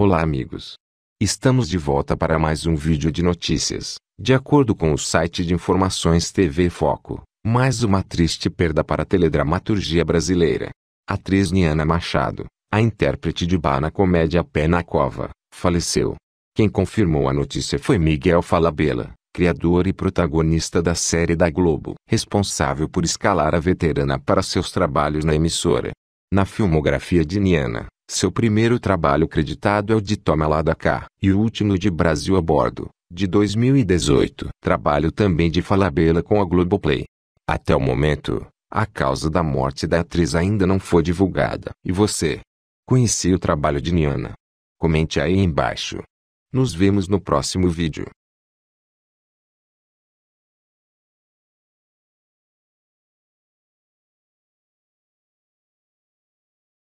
Olá amigos! Estamos de volta para mais um vídeo de notícias. De acordo com o site de informações TV Foco, mais uma triste perda para a teledramaturgia brasileira. A atriz Niana Machado, a intérprete de Bá na comédia Pé na Cova, faleceu. Quem confirmou a notícia foi Miguel Falabella, criador e protagonista da série da Globo, responsável por escalar a veterana para seus trabalhos na emissora. Na filmografia de Niana, seu primeiro trabalho creditado é o de Toma lá da cá, e o último de Brasil a Bordo, de 2018. Trabalho também de Falabella com a Globoplay. Até o momento, a causa da morte da atriz ainda não foi divulgada. E você? Conheci o trabalho de Niana? Comente aí embaixo. Nos vemos no próximo vídeo.